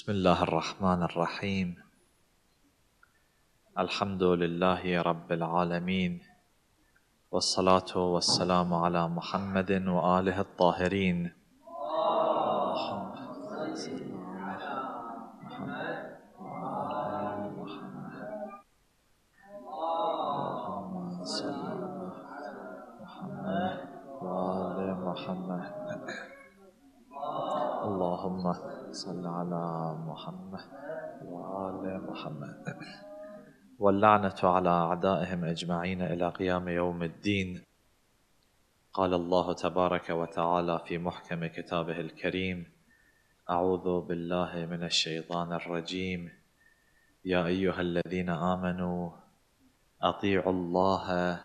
بسم الله الرحمن الرحيم الحمد لله رب العالمين والصلاة والسلام على محمد وآله الطاهرين محمد اللهم صل على محمد وآل محمد واللعنة على أعدائهم أجمعين إلى قيام يوم الدين قال الله تبارك وتعالى في محكم كتابه الكريم أعوذ بالله من الشيطان الرجيم يا أيها الذين آمنوا أطيعوا الله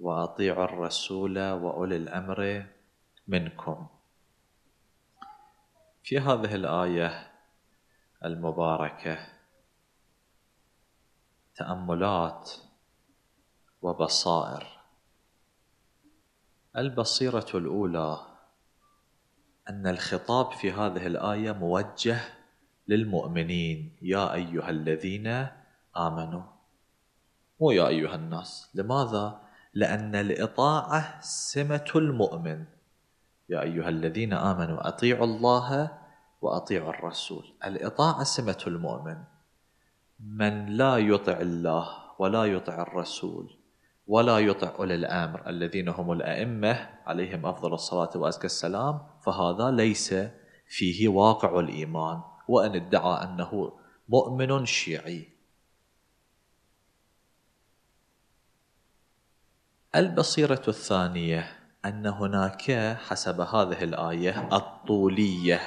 وأطيعوا الرسول وأولي الأمر منكم في هذه الآية المباركة تأملات وبصائر البصيرة الأولى أن الخطاب في هذه الآية موجه للمؤمنين يا أيها الذين آمنوا مو يا أيها الناس لماذا؟ لأن الإطاعة سمة المؤمن يا أيها الذين آمنوا أطيعوا الله وأطيعوا الرسول الإطاعة سمة المؤمن من لا يطع الله ولا يطع الرسول ولا يطع أولي الأمر الذين هم الأئمة عليهم أفضل الصلاة وأزكى السلام فهذا ليس فيه واقع الإيمان وأن ادعى أنه مؤمن شيعي البصيرة الثانية أن هناك حسب هذه الآية الطولية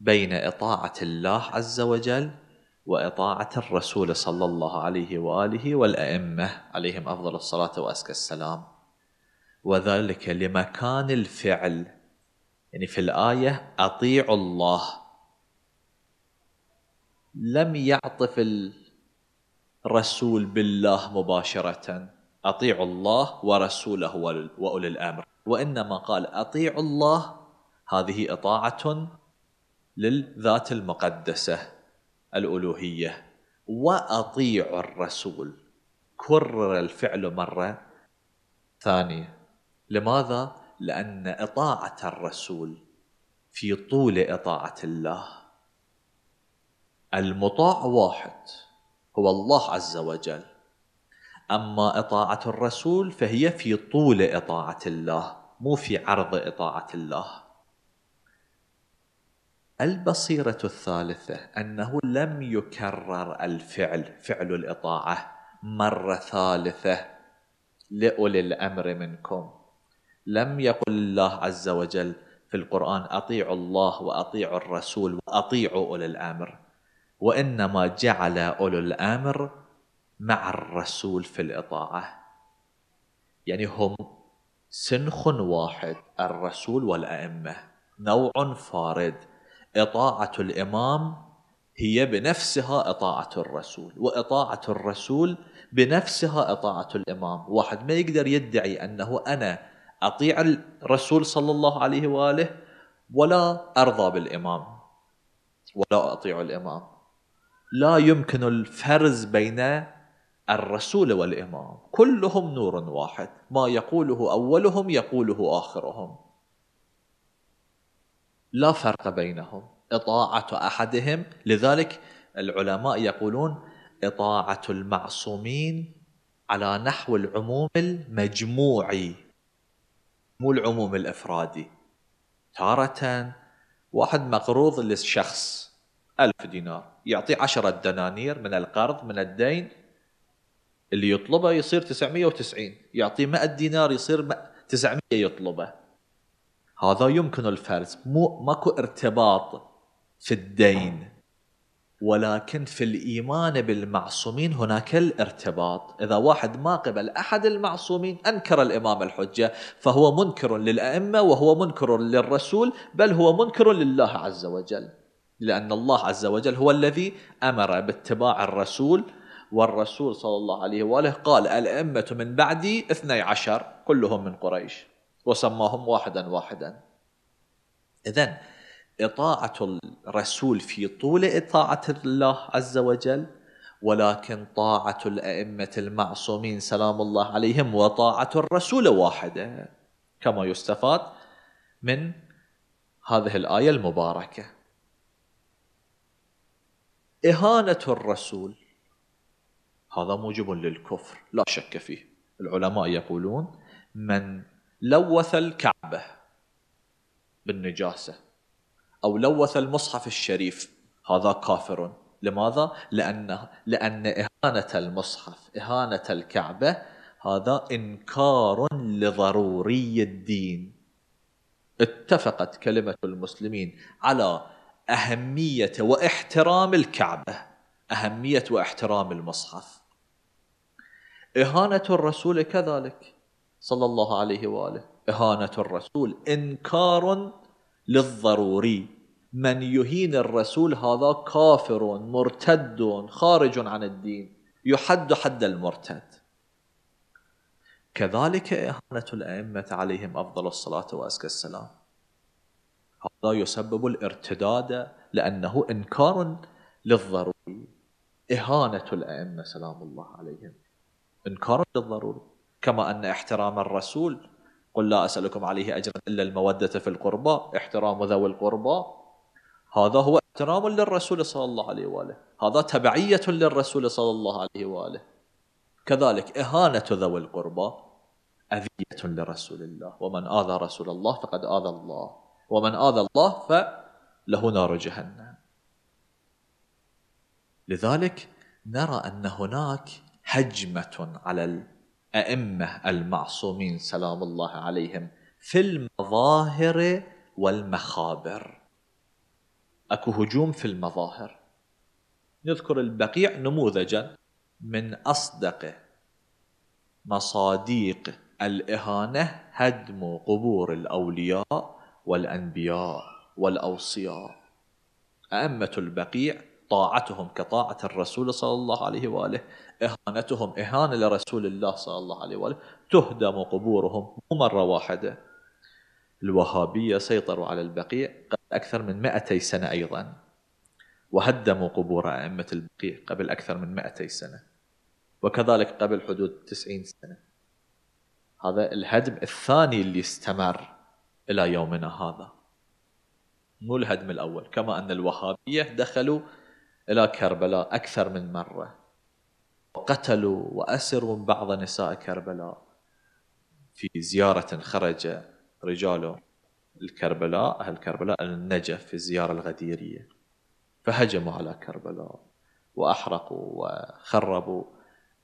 بين إطاعة الله عز وجل وإطاعة الرسول صلى الله عليه وآله والأئمة عليهم أفضل الصلاة وأزكى السلام وذلك لمكان الفعل يعني في الآية أطيعوا الله لم يعطف الرسول بالله مباشرةً أطيعوا الله ورسوله وأولي الأمر وإنما قال أطيعوا الله هذه إطاعة للذات المقدسة الألوهية وأطيعوا الرسول كرر الفعل مرة ثانية لماذا؟ لأن إطاعة الرسول في طول إطاعة الله المطاع واحد هو الله عز وجل أما إطاعة الرسول فهي في طول إطاعة الله مو في عرض إطاعة الله البصيرة الثالثة أنه لم يكرر الفعل فعل الإطاعة مرة ثالثة لأولي الأمر منكم لم يقل الله عز وجل في القرآن أطيعوا الله وأطيعوا الرسول وأطيعوا أولي الأمر وإنما جعل أولي الأمر مع الرسول في الإطاعة يعني هم سنخ واحد الرسول والأئمة نوع فارد إطاعة الإمام هي بنفسها إطاعة الرسول وإطاعة الرسول بنفسها إطاعة الإمام واحد ما يقدر يدعي أنه أنا أطيع الرسول صلى الله عليه وآله ولا أرضى بالإمام ولا أطيع الإمام لا يمكن الفرز بين الرسول والإمام كلهم نور واحد ما يقوله أولهم يقوله آخرهم لا فرق بينهم إطاعة أحدهم لذلك العلماء يقولون إطاعة المعصومين على نحو العموم المجموعي مو العموم الإفرادي تارة واحد مقروض للشخص ألف دينار يعطيه عشرة دنانير من القرض من الدين اللي يطلبه يصير 990 يعطيه 100 دينار يصير 900 يطلبه هذا يمكن الفرز مو ماكو ارتباط في الدين ولكن في الإيمان بالمعصومين هناك الارتباط إذا واحد ما قبل أحد المعصومين أنكر الإمام الحجة فهو منكر للأئمة وهو منكر للرسول بل هو منكر لله عز وجل لأن الله عز وجل هو الذي أمر باتباع الرسول والرسول صلى الله عليه وآله قال الأئمة من بعدي اثني عشر كلهم من قريش وسماهم واحدا واحدا إذا إطاعة الرسول في طول إطاعة الله عز وجل ولكن طاعة الأئمة المعصومين سلام الله عليهم وطاعة الرسول واحدة كما يستفاد من هذه الآية المباركة إهانة الرسول هذا موجب للكفر لا شك فيه العلماء يقولون من لوث الكعبة بالنجاسة أو لوث المصحف الشريف هذا كافر لماذا؟ لأن, لأن إهانة المصحف إهانة الكعبة هذا إنكار لضروري الدين اتفقت كلمة المسلمين على أهمية واحترام الكعبة أهمية واحترام المصحف إهانة الرسول كذلك صلى الله عليه وآله إهانة الرسول إنكار للضروري من يهين الرسول هذا كافر مرتد خارج عن الدين يحد حد المرتد كذلك إهانة الأئمة عليهم أفضل الصلاة وأزكى السلام هذا يسبب الارتداد لأنه إنكار للضروري إهانة الأئمة سلام الله عليهم انكار للضرورة كما أن احترام الرسول قل لا أسألكم عليه أجرا إلا المودة في القربى احترام ذوي القربى هذا هو احترام للرسول صلى الله عليه وآله هذا تبعية للرسول صلى الله عليه وآله كذلك إهانة ذوي القربى أذية لرسول الله ومن آذى رسول الله فقد آذى الله ومن آذى الله فله نار جهنم لذلك نرى أن هناك هجمة على الأئمة المعصومين سلام الله عليهم في المظاهر والمخابر اكو هجوم في المظاهر نذكر البقيع نموذجا من اصدق مصاديق الاهانه هدم قبور الاولياء والانبياء والاوصياء ائمه البقيع طاعتهم كطاعة الرسول صلى الله عليه وآله إهانتهم إهانة لرسول الله صلى الله عليه وآله تهدم قبورهم مرة واحدة الوهابية سيطروا على البقيع قبل أكثر من 200 سنة أيضا وهدموا قبور أئمة البقيع قبل أكثر من 200 سنة وكذلك قبل حدود 90 سنة هذا الهدم الثاني اللي استمر إلى يومنا هذا مو الهدم الأول كما أن الوهابية دخلوا إلى كربلاء أكثر من مرة وقتلوا وأسروا من بعض نساء كربلاء في زيارة خرج رجاله الكربلاء أهل كربلاء النجف في الزيارة الغديرية فهجموا على كربلاء وأحرقوا وخربوا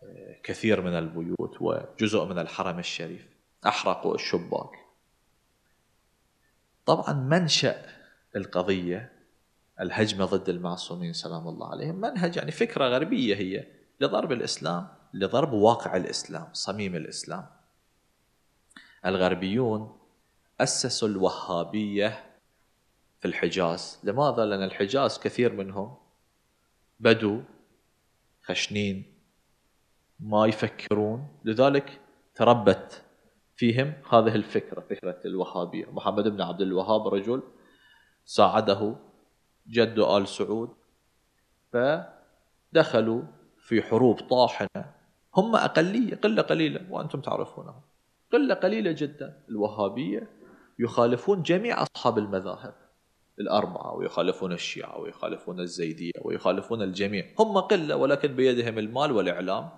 آه، كثير من البيوت وجزء من الحرم الشريف أحرقوا الشباك طبعا منشأ القضية الهجمه ضد المعصومين سلام الله عليهم منهج يعني فكره غربيه هي لضرب الاسلام لضرب واقع الاسلام صميم الاسلام الغربيون اسسوا الوهابيه في الحجاز لماذا لان الحجاز كثير منهم بدو خشنين ما يفكرون لذلك تربت فيهم هذه الفكره فكره الوهابيه محمد بن عبد الوهاب رجل ساعده جده آل سعود فدخلوا في حروب طاحنة هم أقلية قلة قليلة وأنتم تعرفونهم قلة قليلة جدا الوهابية يخالفون جميع أصحاب المذاهب الأربعة ويخالفون الشيعة ويخالفون الزيدية ويخالفون الجميع هم قلة ولكن بيدهم المال والإعلام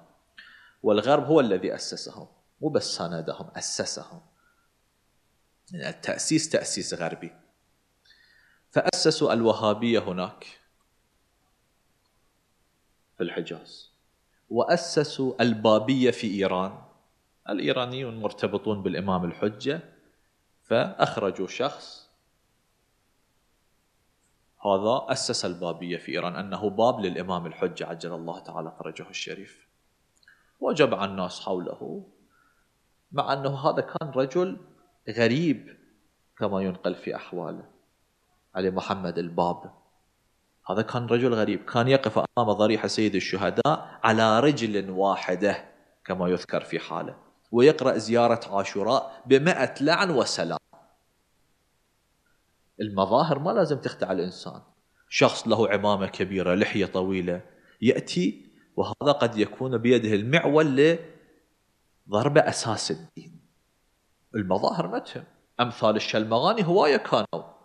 والغرب هو الذي أسسهم مو بس ساندهم أسسهم يعني التأسيس تأسيس غربي فأسسوا الوهابية هناك في الحجاز وأسسوا البابية في إيران الإيرانيون مرتبطون بالإمام الحجة فأخرجوا شخص هذا أسس البابية في إيران أنه باب للإمام الحجة عجل الله تعالى فرجه الشريف وجمع الناس حوله مع أنه هذا كان رجل غريب كما ينقل في أحواله علي محمد الباب هذا كان رجل غريب كان يقف أمام ضريح سيد الشهداء على رجل واحدة كما يذكر في حاله ويقرأ زيارة عاشوراء بمئة لعن وسلام المظاهر ما لازم تخدع الإنسان شخص له عمامة كبيرة لحية طويلة يأتي وهذا قد يكون بيده المعول لضرب أساس الدين المظاهر ما تهم أمثال الشلمغاني هواية كانوا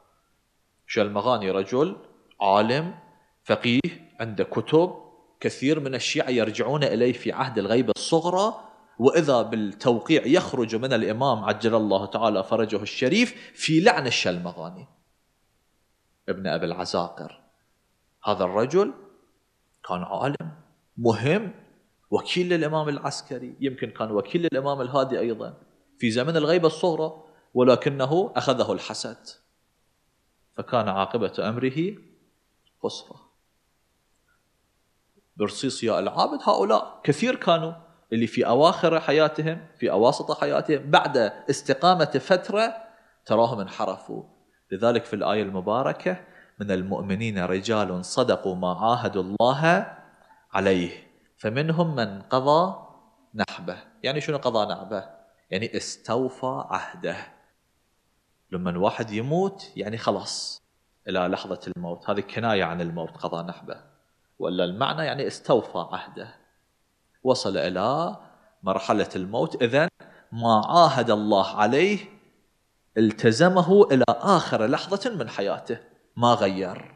شلمغاني رجل عالم فقيه عنده كتب كثير من الشيعة يرجعون إليه في عهد الغيبة الصغرى وإذا بالتوقيع يخرج من الإمام عجل الله تعالى فرجه الشريف في لعن الشلمغاني ابن أبي العزاقر هذا الرجل كان عالم مهم وكيل للإمام العسكري يمكن كان وكيل للإمام الهادي أيضا في زمن الغيبة الصغرى ولكنه أخذه الحسد فكان عاقبة أمره برصيص يا العابد هؤلاء كثير كانوا اللي في أواخر حياتهم في أواسط حياتهم بعد استقامة فترة تراهم انحرفوا لذلك في الآية المباركة من المؤمنين رجال صدقوا ما عاهدوا الله عليه فمنهم من قضى نحبه يعني شنو قضى نحبه يعني استوفى عهده لما الواحد يموت يعني خلاص إلى لحظة الموت هذه كناية عن الموت قضى نحبه ولا المعنى يعني استوفى عهده وصل إلى مرحلة الموت إذا ما عاهد الله عليه التزمه إلى آخر لحظة من حياته ما غير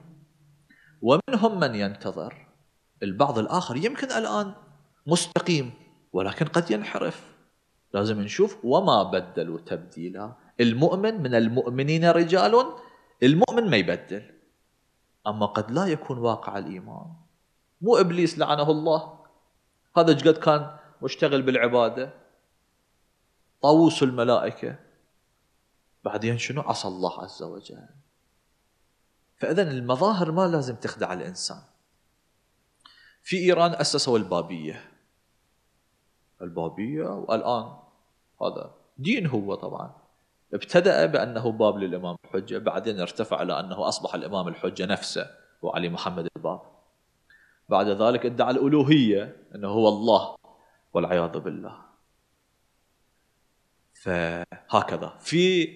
ومنهم من ينتظر البعض الآخر يمكن الآن مستقيم ولكن قد ينحرف لازم نشوف وما بدلوا تبديلا المؤمن من المؤمنين رجال المؤمن ما يبدل أما قد لا يكون واقع الإيمان مو إبليس لعنه الله هذا قد كان مشتغل بالعبادة طاووس الملائكة بعدين شنو عصى الله عز وجل فإذا المظاهر ما لازم تخدع الإنسان في إيران أسسوا البابية البابية والآن هذا دين هو طبعا ابتدأ بأنه باب للإمام الحجة بعدين ارتفع إلى أنه أصبح الإمام الحجة نفسه وعلي محمد الباب بعد ذلك ادعى الألوهية أنه هو الله والعياذ بالله فهكذا في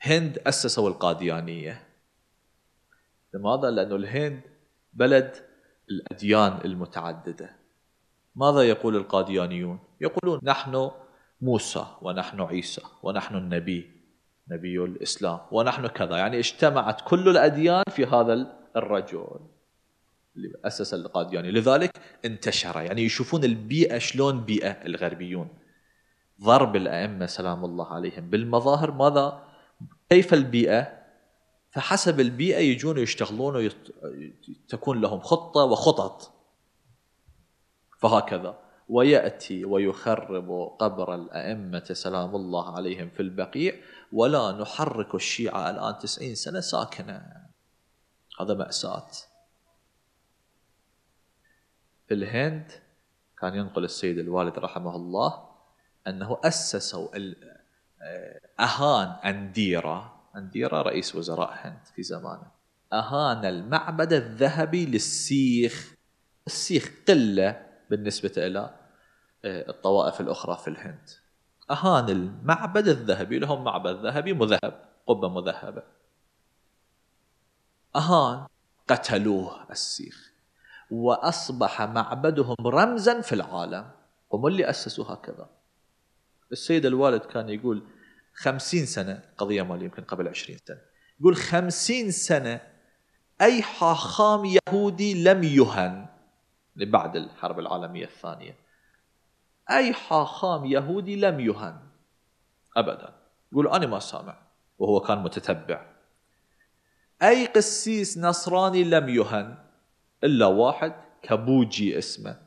هند أسسوا القاديانية لماذا؟ لأنه الهند بلد الأديان المتعددة ماذا يقول القاديانيون؟ يقولون نحن موسى ونحن عيسى ونحن النبي نبي الإسلام ونحن كذا يعني اجتمعت كل الأديان في هذا الرجل اللي أسس القادياني يعني لذلك انتشر يعني يشوفون البيئة شلون بيئة الغربيون ضرب الأئمة سلام الله عليهم بالمظاهر ماذا كيف البيئة فحسب البيئة يجون يشتغلون ويت... تكون لهم خطة وخطط فهكذا ويأتي ويخرب قبر الأئمة سلام الله عليهم في البقيع ولا نحرك الشيعة الآن تسعين سنة ساكنة هذا مأساة في الهند كان ينقل السيد الوالد رحمه الله أنه أسسوا أهان انديرا انديرا رئيس وزراء هند في زمانه أهان المعبد الذهبي للسيخ السيخ قلة بالنسبة إلى آه، الطوائف الأخرى في الهند أهان المعبد الذهبي لهم معبد ذهبي مذهب قبة مذهبة أهان قتلوه السيخ وأصبح معبدهم رمزا في العالم هم اللي أسسوا هكذا السيد الوالد كان يقول خمسين سنة قضية مالية يمكن قبل عشرين سنة يقول خمسين سنة أي حاخام يهودي لم يهن بعد الحرب العالمية الثانية أي حاخام يهودي لم يهن أبدا يقول أنا ما سامع وهو كان متتبع أي قسيس نصراني لم يهن إلا واحد كبوجي اسمه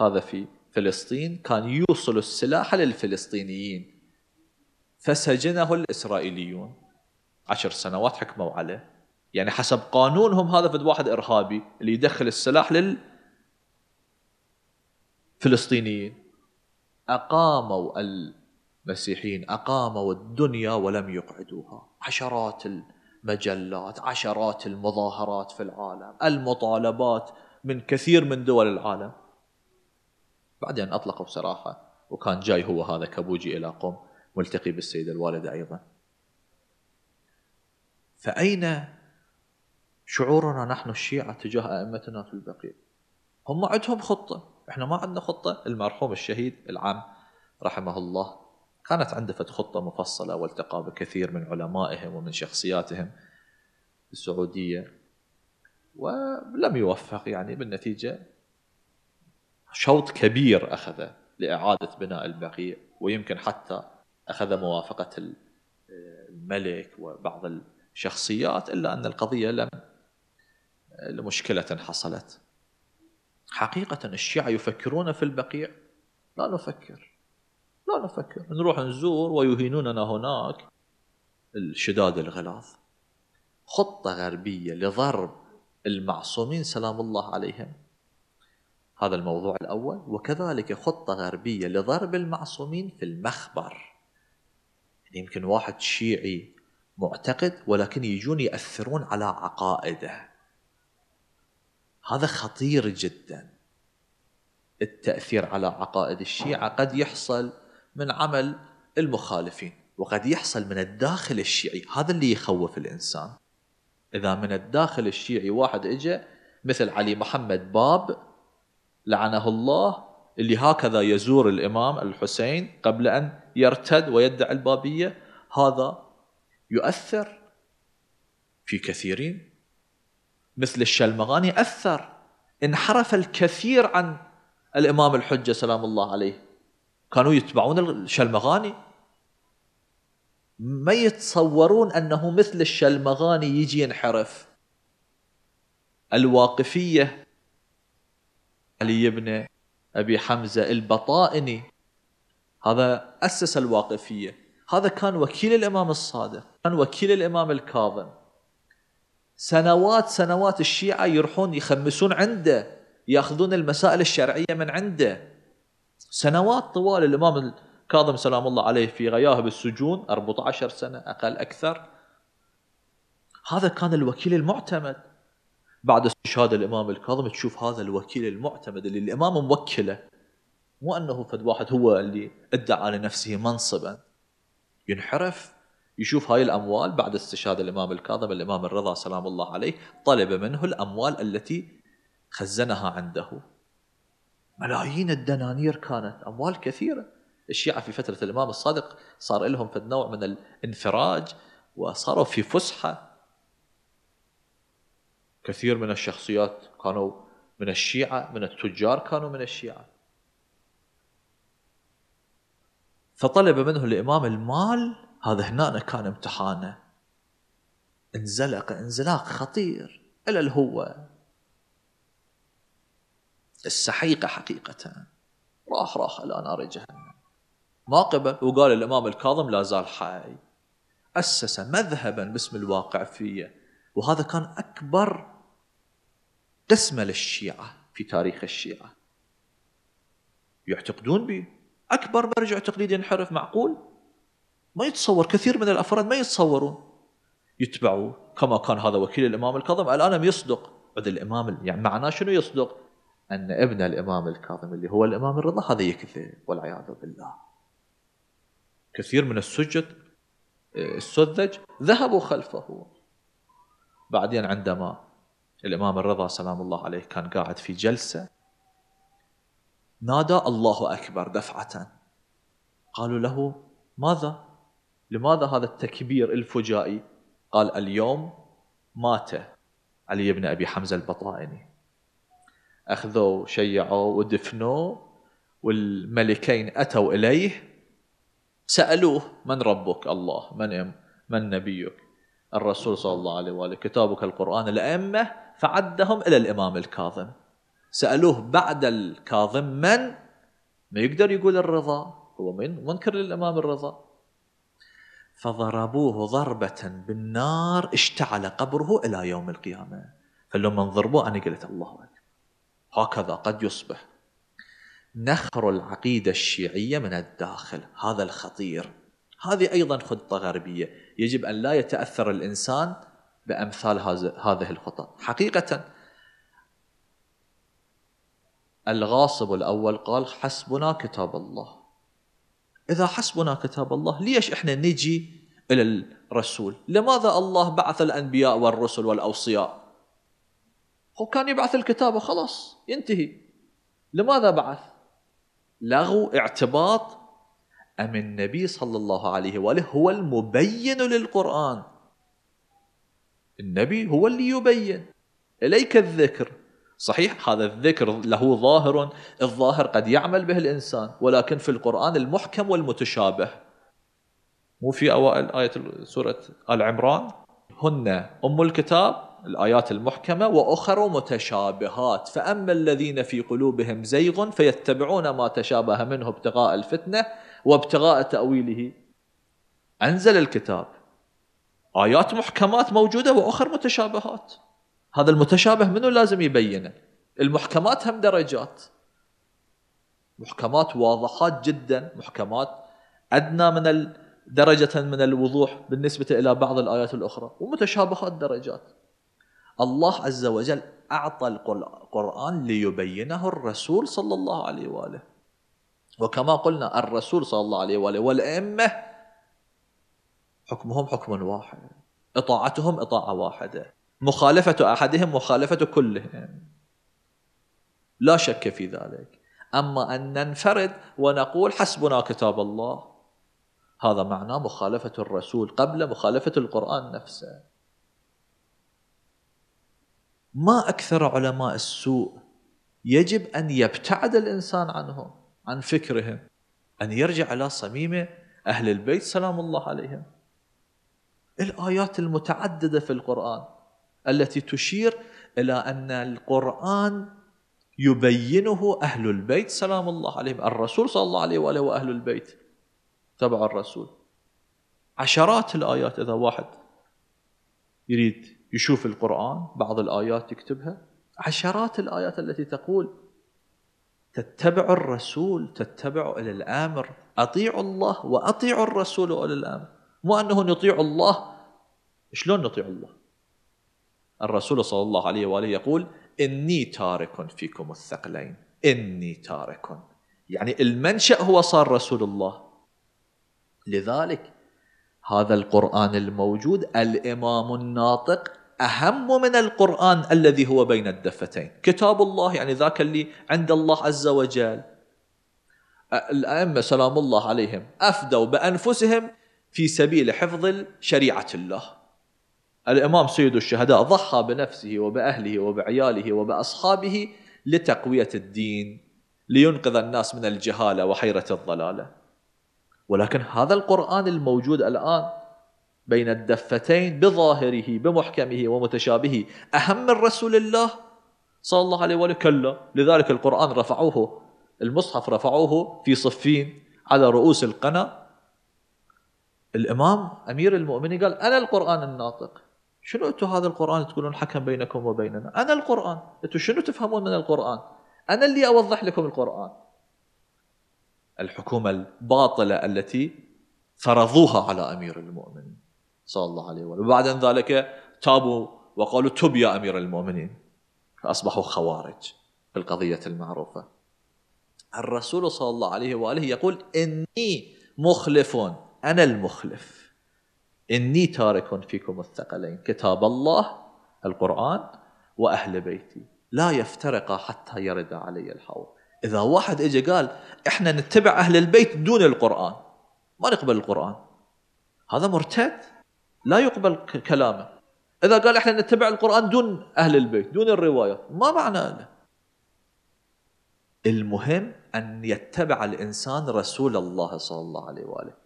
هذا في فلسطين كان يوصل السلاح للفلسطينيين فسجنه الإسرائيليون عشر سنوات حكموا عليه يعني حسب قانونهم هذا فد واحد إرهابي اللي يدخل السلاح للفلسطينيين أقاموا المسيحيين أقاموا الدنيا ولم يقعدوها عشرات المجلات عشرات المظاهرات في العالم المطالبات من كثير من دول العالم بعدين أطلقوا سراحة وكان جاي هو هذا كابوجي إلى قم ملتقي بالسيدة الوالدة أيضا فأين شعورنا نحن الشيعة تجاه أئمتنا في البقيع هم عندهم خطة احنا ما عندنا خطة المرحوم الشهيد العام رحمه الله كانت عنده خطة مفصلة والتقى بكثير من علمائهم ومن شخصياتهم السعودية ولم يوفق يعني بالنتيجة شوط كبير أخذه لإعادة بناء البقيع ويمكن حتى أخذ موافقة الملك وبعض الشخصيات إلا أن القضية لم لمشكلة حصلت حقيقة الشيعة يفكرون في البقيع لا نفكر لا نفكر نروح نزور ويهينوننا هناك الشداد الغلاظ خطة غربية لضرب المعصومين سلام الله عليهم هذا الموضوع الأول وكذلك خطة غربية لضرب المعصومين في المخبر يعني يمكن واحد شيعي معتقد ولكن يجون يأثرون على عقائده هذا خطير جدا التأثير على عقائد الشيعة قد يحصل من عمل المخالفين وقد يحصل من الداخل الشيعي هذا اللي يخوف الإنسان إذا من الداخل الشيعي واحد إجا مثل علي محمد باب لعنه الله اللي هكذا يزور الإمام الحسين قبل أن يرتد ويدعي البابية هذا يؤثر في كثيرين مثل الشلمغاني أثر انحرف الكثير عن الإمام الحجة سلام الله عليه كانوا يتبعون الشلمغاني ما يتصورون أنه مثل الشلمغاني يجي ينحرف الواقفية علي بن أبي حمزة البطائني هذا أسس الواقفية هذا كان وكيل الإمام الصادق كان وكيل الإمام الكاظم سنوات سنوات الشيعة يروحون يخمسون عنده ياخذون المسائل الشرعية من عنده سنوات طوال الإمام الكاظم سلام الله عليه في غياه بالسجون 14 سنة أقل أكثر هذا كان الوكيل المعتمد بعد استشهاد الإمام الكاظم تشوف هذا الوكيل المعتمد اللي الإمام موكله مو أنه فد واحد هو اللي ادعى لنفسه منصبا ينحرف يشوف هاي الأموال بعد استشهاد الإمام الكاظم الإمام الرضا سلام الله عليه طلب منه الأموال التي خزنها عنده ملايين الدنانير كانت أموال كثيرة الشيعة في فترة الإمام الصادق صار لهم في نوع من الانفراج وصاروا في فسحة كثير من الشخصيات كانوا من الشيعة من التجار كانوا من الشيعة فطلب منه الإمام المال هذا هنا كان امتحانه انزلق انزلاق خطير إلى الهوة السحيقة حقيقة راح راح إلى نار جهنم ما قبل وقال الإمام الكاظم لا زال حي أسس مذهبا باسم الواقع فيه وهذا كان أكبر قسمة للشيعة في تاريخ الشيعة يعتقدون به أكبر مرجع تقليدي ينحرف معقول ما يتصور كثير من الافراد ما يتصورون يتبعوا كما كان هذا وكيل الامام الكاظم الان يصدق عند الامام يعني معناه شنو يصدق؟ ان ابن الامام الكاظم اللي هو الامام الرضا هذا يكذب والعياذ بالله. كثير من السجد آه، السذج ذهبوا خلفه. بعدين عندما الامام الرضا سلام الله عليه كان قاعد في جلسه نادى الله اكبر دفعه. قالوا له ماذا؟ لماذا هذا التكبير الفجائي قال اليوم مات علي بن أبي حمزة البطائني أخذوا شيعوه ودفنوه والملكين أتوا إليه سألوه من ربك الله من من نبيك الرسول صلى الله عليه وآله كتابك القرآن الأئمة فعدهم إلى الإمام الكاظم سألوه بعد الكاظم من ما يقدر يقول الرضا هو من منكر للإمام الرضا فضربوه ضربة بالنار اشتعل قبره إلى يوم القيامة فلما ضربوه أنا قلت الله أكبر هكذا قد يصبح نخر العقيدة الشيعية من الداخل هذا الخطير هذه أيضا خطة غربية يجب أن لا يتأثر الإنسان بأمثال هذه الخطة حقيقة الغاصب الأول قال حسبنا كتاب الله إذا حسبنا كتاب الله ليش إحنا نجي إلى الرسول لماذا الله بعث الأنبياء والرسل والأوصياء هو كان يبعث الكتاب وخلاص ينتهي لماذا بعث لغو اعتباط أم النبي صلى الله عليه وآله هو المبين للقرآن النبي هو اللي يبين إليك الذكر صحيح هذا الذكر له ظاهر الظاهر قد يعمل به الإنسان ولكن في القرآن المحكم والمتشابه مو في أوائل آية سورة آل عمران هن أم الكتاب الآيات المحكمة وأخر متشابهات فأما الذين في قلوبهم زيغ فيتبعون ما تشابه منه ابتغاء الفتنة وابتغاء تأويله أنزل الكتاب آيات محكمات موجودة وأخر متشابهات هذا المتشابه منو لازم يبينه المحكمات هم درجات محكمات واضحات جدا محكمات أدنى من درجة من الوضوح بالنسبة إلى بعض الآيات الأخرى ومتشابهات درجات الله عز وجل أعطى القرآن ليبينه الرسول صلى الله عليه وآله وكما قلنا الرسول صلى الله عليه وآله والأئمة حكمهم حكم واحد إطاعتهم إطاعة واحدة مخالفة أحدهم مخالفة كلهم لا شك في ذلك أما أن ننفرد ونقول حسبنا كتاب الله هذا معناه مخالفة الرسول قبل مخالفة القرآن نفسه ما أكثر علماء السوء يجب أن يبتعد الإنسان عنهم عن فكرهم أن يرجع إلى صميمة أهل البيت سلام الله عليهم الآيات المتعددة في القرآن التي تشير الى ان القران يبينه اهل البيت سلام الله عليهم الرسول صلى الله عليه واله واهل البيت تبع الرسول عشرات الايات اذا واحد يريد يشوف القران بعض الايات يكتبها عشرات الايات التي تقول تتبع الرسول تتبع الى الامر اطيعوا الله واطيعوا الرسول واولي الامر مو انه نطيع الله شلون نطيع الله الرسول صلى الله عليه وآله يقول إني تارك فيكم الثقلين إني تارك يعني المنشأ هو صار رسول الله لذلك هذا القرآن الموجود الإمام الناطق أهم من القرآن الذي هو بين الدفتين كتاب الله يعني ذاك اللي عند الله عز وجل الأئمة سلام الله عليهم أفدوا بأنفسهم في سبيل حفظ شريعة الله الامام سيد الشهداء ضحى بنفسه وباهله وبعياله وباصحابه لتقويه الدين لينقذ الناس من الجهاله وحيره الضلاله ولكن هذا القران الموجود الان بين الدفتين بظاهره بمحكمه ومتشابهه اهم من رسول الله صلى الله عليه وآله كلا لذلك القرآن رفعوه المصحف رفعوه في صفين على رؤوس القنا الإمام أمير المؤمنين قال أنا القرآن الناطق شنو انتم هذا القران تقولون حكم بينكم وبيننا انا القران انتم شنو تفهمون من القران انا اللي اوضح لكم القران الحكومه الباطله التي فرضوها على امير المؤمنين صلى الله عليه وسلم وبعد ذلك تابوا وقالوا تب يا امير المؤمنين فاصبحوا خوارج في القضيه المعروفه الرسول صلى الله عليه واله يقول اني مخلف انا المخلف إني تارك فيكم الثقلين كتاب الله القرآن وأهل بيتي لا يفترقا حتى يرد علي الحوض إذا واحد إجا قال إحنا نتبع أهل البيت دون القرآن ما نقبل القرآن هذا مرتد لا يقبل كلامه إذا قال إحنا نتبع القرآن دون أهل البيت دون الروايات ما معنى له المهم أن يتبع الإنسان رسول الله صلى الله عليه وآله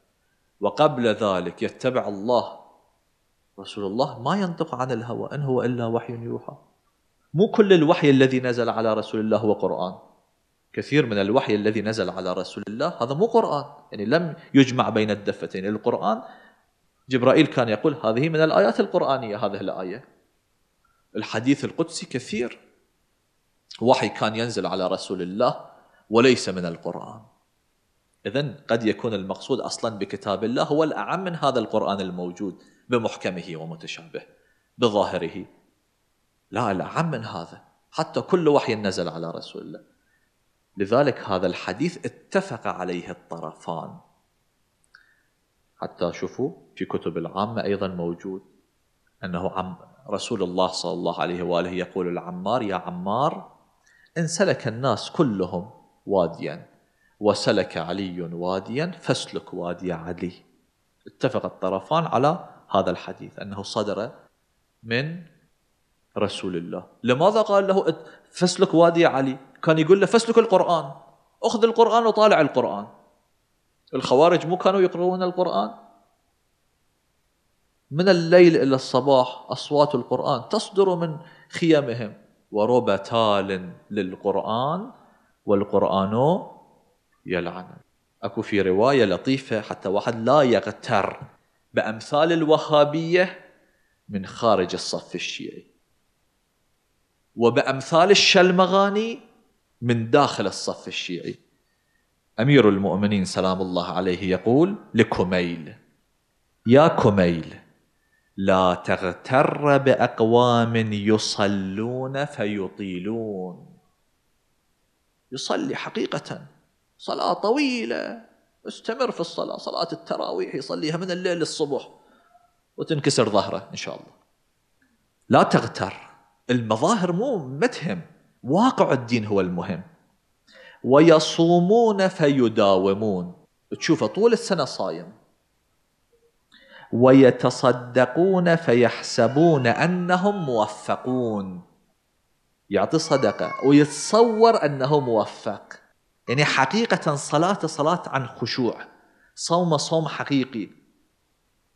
وقبل ذلك يتبع الله رسول الله ما ينطق عن الهوى إن هو إلا وحي يوحى مو كل الوحي الذي نزل على رسول الله هو قرآن كثير من الوحي الذي نزل على رسول الله هذا مو قرآن يعني لم يجمع بين الدفتين القرآن جبرائيل كان يقول هذه من الآيات القرآنية هذه الآية الحديث القدسي كثير وحي كان ينزل على رسول الله وليس من القرآن إذا قد يكون المقصود أصلا بكتاب الله هو الأعم من هذا القرآن الموجود بمحكمه ومتشابه بظاهره لا الأعم من هذا حتى كل وحي نزل على رسول الله لذلك هذا الحديث اتفق عليه الطرفان حتى شوفوا في كتب العامة أيضا موجود أنه عم رسول الله صلى الله عليه وآله يقول العمار يا عمار إن سلك الناس كلهم واديا وسلك علي واديا فاسلك وادي علي اتفق الطرفان على هذا الحديث أنه صدر من رسول الله لماذا قال له فاسلك وادي علي كان يقول له فاسلك القرآن أخذ القرآن وطالع القرآن الخوارج مو كانوا يقرؤون القرآن من الليل إلى الصباح أصوات القرآن تصدر من خيمهم ورب تال للقرآن والقرآن يلعن اكو في روايه لطيفه حتى واحد لا يغتر بامثال الوهابيه من خارج الصف الشيعي وبامثال الشلمغاني من داخل الصف الشيعي امير المؤمنين سلام الله عليه يقول لكميل يا كميل لا تغتر باقوام يصلون فيطيلون يصلي حقيقه صلاة طويلة استمر في الصلاة صلاة التراويح يصليها من الليل للصبح وتنكسر ظهره إن شاء الله لا تغتر المظاهر مو متهم واقع الدين هو المهم ويصومون فيداومون تشوفه طول السنة صايم ويتصدقون فيحسبون أنهم موفقون يعطي صدقة ويتصور أنه موفق يعني حقيقة صلاة صلاة عن خشوع صوم صوم حقيقي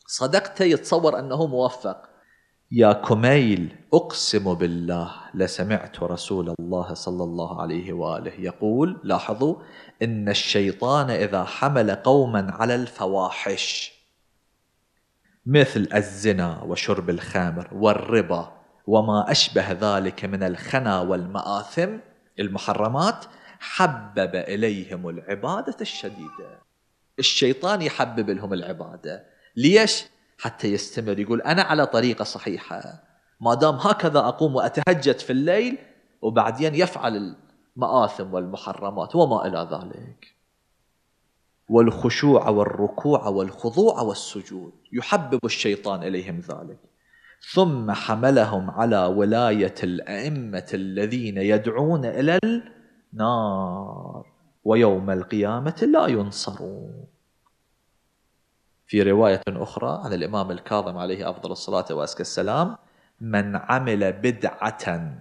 صدقت يتصور أنه موفق يا كميل أقسم بالله لسمعت رسول الله صلى الله عليه وآله يقول لاحظوا إن الشيطان إذا حمل قوما على الفواحش مثل الزنا وشرب الخمر والربا وما أشبه ذلك من الخنا والمآثم المحرمات حبب إليهم العبادة الشديدة الشيطان يحبب لهم العبادة ليش؟ حتى يستمر يقول أنا على طريقة صحيحة ما دام هكذا أقوم وأتهجد في الليل وبعدين يفعل المآثم والمحرمات وما إلى ذلك والخشوع والركوع والخضوع والسجود يحبب الشيطان إليهم ذلك ثم حملهم على ولاية الأئمة الذين يدعون إلى نار ويوم القيامة لا ينصرون في رواية أخرى عن الإمام الكاظم عليه أفضل الصلاة وأزكى السلام من عمل بدعة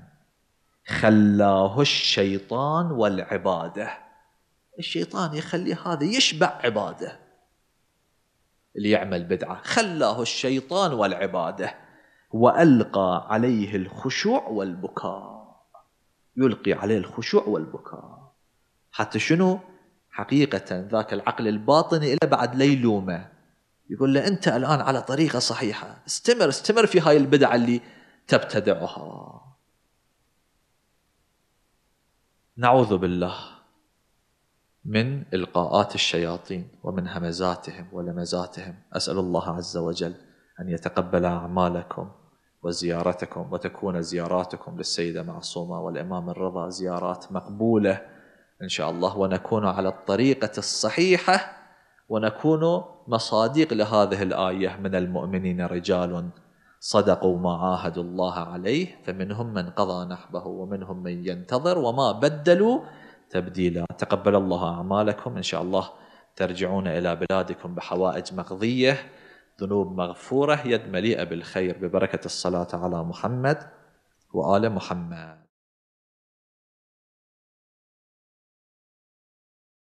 خلاه الشيطان والعبادة الشيطان يخلي هذا يشبع عباده اللي يعمل بدعة خلاه الشيطان والعبادة وألقى عليه الخشوع والبكاء يلقي عليه الخشوع والبكاء حتى شنو حقيقة ذاك العقل الباطني إلى بعد لا يلومه يقول له أنت الآن على طريقة صحيحة استمر استمر في هاي البدعة اللي تبتدعها نعوذ بالله من إلقاءات الشياطين ومن همزاتهم ولمزاتهم أسأل الله عز وجل أن يتقبل أعمالكم وزيارتكم وتكون زياراتكم للسيدة معصومة والإمام الرضا زيارات مقبولة إن شاء الله ونكون على الطريقة الصحيحة ونكون مصادق لهذه الآية من المؤمنين رجال صدقوا ما عاهدوا الله عليه فمنهم من قضى نحبه ومنهم من ينتظر وما بدلوا تبديلا تقبل الله أعمالكم إن شاء الله ترجعون إلى بلادكم بحوائج مقضية ذنوب مغفورة يد مليئة بالخير ببركة الصلاة على محمد وآل محمد